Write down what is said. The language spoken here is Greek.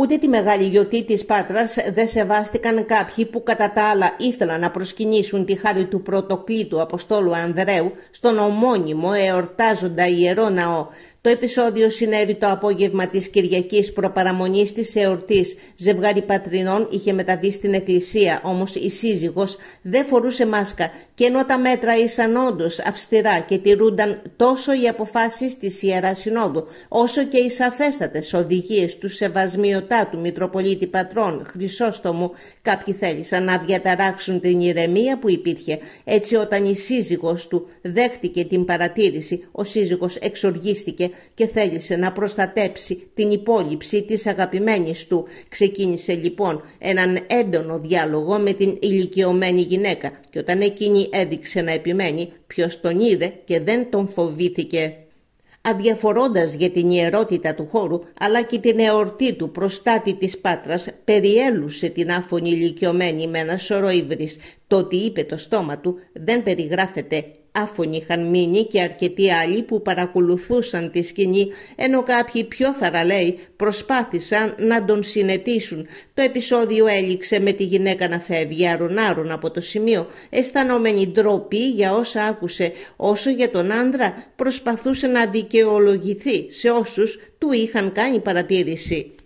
Ούτε τη μεγάλη γιορτή της Πάτρας δεν σεβάστηκαν κάποιοι που κατά τα άλλα ήθελαν να προσκυνήσουν τη χάρη του πρωτοκλήτου Αποστόλου Ανδρέου στον ομώνυμο εορτάζοντα ιερό ναό το επεισόδιο συνέβη το απόγευμα της Κυριακής προπαραμονής της εορτής. Ζευγάρι πατρινών είχε μεταβεί στην εκκλησία, όμως η σύζυγος δεν φορούσε μάσκα και ενώ τα μέτρα ήσαν όντως αυστηρά και τηρούνταν τόσο οι αποφάσεις της ιεράς Συνόδου, όσο και οι σαφέστατες οδηγίες του σεβασμιωτά του Μητροπολίτη Πατρών Χρυσόστομου, κάποιοι θέλησαν να διαταράξουν την ηρεμία που υπήρχε. Έτσι όταν η σύζυγος του δέχτηκε την παρατήρηση, ο σύζυγος εξοργίστηκε και θέλησε να προστατέψει την υπόλοιψη της αγαπημένης του. Ξεκίνησε λοιπόν έναν έντονο διάλογο με την ηλικιωμένη γυναίκα και όταν εκείνη έδειξε να επιμένει ποιος τον είδε και δεν τον φοβήθηκε αδιαφορώντας για την ιερότητα του χώρου αλλά και την εορτή του προστάτη της Πάτρας περιέλουσε την άφωνη ηλικιωμένη με ένα σωρό ύβρις. Το ότι είπε το στόμα του δεν περιγράφεται άφωνοι είχαν μείνει και αρκετοί άλλοι που παρακολουθούσαν τη σκηνή, ενώ κάποιοι πιο θαραλέοι προσπάθησαν να τον συνετήσουν. Το επεισόδιο έληξε με τη γυναίκα να φευγει αρουνάρουν από το σημείο, αισθανόμενη ντροπή για όσα άκουσε, όσο για τον άντρα προσπαθούσε να δικαιολογηθεί σε όσους του είχαν κάνει παρατήρηση.